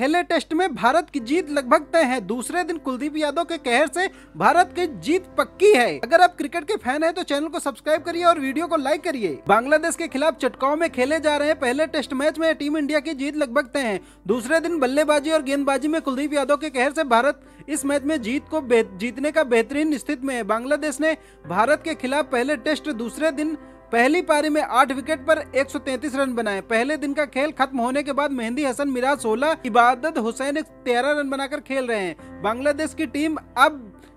पहले टेस्ट में भारत की जीत लगभग तय है दूसरे दिन कुलदीप यादव के कहर से भारत की जीत पक्की है अगर आप क्रिकेट के फैन हैं तो चैनल को सब्सक्राइब करिए और वीडियो को लाइक करिए बांग्लादेश के खिलाफ चटकाओं में खेले जा रहे पहले टेस्ट मैच में टीम इंडिया की जीत लगभग तय है दूसरे दिन बल्लेबाजी और गेंदबाजी में कुलदीप यादव के कहर से भारत इस मैच में जीत को जीतने का बेहतरीन स्थिति में है बांग्लादेश ने भारत के खिलाफ पहले टेस्ट दूसरे दिन पहली पारी में आठ विकेट पर 133 रन बनाए पहले दिन का खेल खत्म होने के बाद मेहंदी हसन मिराज सोलह इबादत हुसैन तेरह रन बनाकर खेल रहे हैं बांग्लादेश की टीम अब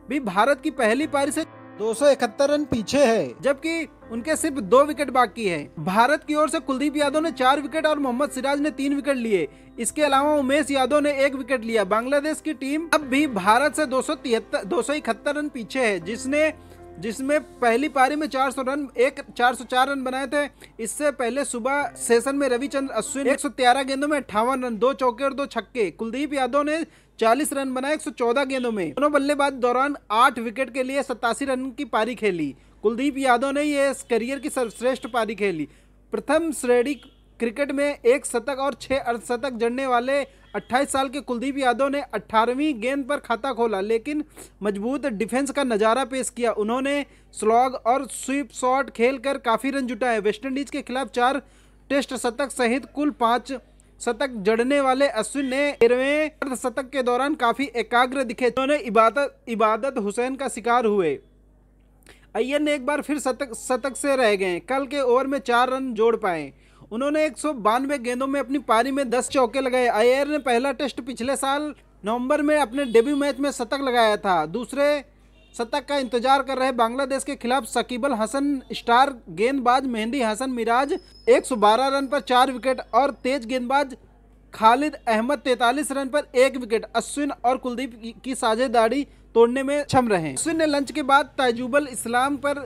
भी भारत की पहली पारी से 271 रन पीछे है जबकि उनके सिर्फ दो विकेट बाकी है भारत की ओर से कुलदीप यादव ने चार विकेट और मोहम्मद सिराज ने तीन विकेट लिए इसके अलावा उमेश यादव ने एक विकेट लिया बांग्लादेश की टीम अब भी भारत से दो सौ रन पीछे है जिसने जिसमें पहली पारी में 400 रन एक 404 रन बनाए थे इससे पहले सुबह सेशन में रविचंद्र अश्विन 113 गेंदों में अठावन रन दो चौके और दो छक्के कुलदीप यादव ने 40 रन बनाए 114 गेंदों में दोनों बल्लेबाज दौरान आठ विकेट के लिए सतासी रन की पारी खेली कुलदीप यादव ने यह करियर की सर्वश्रेष्ठ पारी खेली प्रथम श्रेणी क्रिकेट में एक शतक और छः अर्धशतक जड़ने वाले 28 साल के कुलदीप यादव ने 18वीं गेंद पर खाता खोला लेकिन मजबूत डिफेंस का नज़ारा पेश किया उन्होंने स्लॉग और स्वीप शॉट खेलकर काफ़ी रन जुटाए वेस्टइंडीज़ के खिलाफ चार टेस्ट शतक सहित कुल पाँच शतक जड़ने वाले अश्विन ने तेरहवें शतक के दौरान काफ़ी एकाग्र दिखे उन्होंने इबादत इबादत हुसैन का शिकार हुए अय्यर ने एक बार फिर शतक शतक से रह गए कल के ओवर में चार रन जोड़ पाए उन्होंने एक गेंदों में अपनी पारी में दस चौके लगाए अयर ने पहला टेस्ट पिछले साल नवंबर में अपने डेब्यू मैच में शतक लगाया था दूसरे शतक का इंतजार कर रहे बांग्लादेश के खिलाफ सकीबल हसन स्टार गेंदबाज मेहंदी हसन मिराज 112 रन पर चार विकेट और तेज गेंदबाज खालिद अहमद 43 रन पर एक विकेट अश्विन और कुलदीप की साझेदारी तोड़ने में क्षम रहे अश्विन ने लंच के बाद ताजुबल इस्लाम पर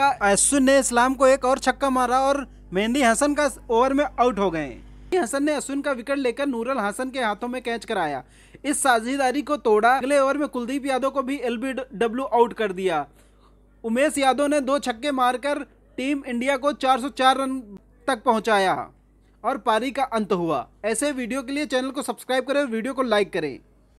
का अश्विन ने इस्लाम को एक और छक्का मारा और मेहंदी हसन का ओवर में आउट हो गए हसन ने अश्विन का विकेट लेकर नूरल हसन के हाथों में कैच कराया इस साझेदारी को तोड़ा अगले ओवर में कुलदीप यादव को भी एल आउट कर दिया उमेश यादव ने दो छक्के मारकर टीम इंडिया को 404 रन तक पहुंचाया और पारी का अंत हुआ ऐसे वीडियो के लिए चैनल को सब्सक्राइब करें वीडियो को लाइक करें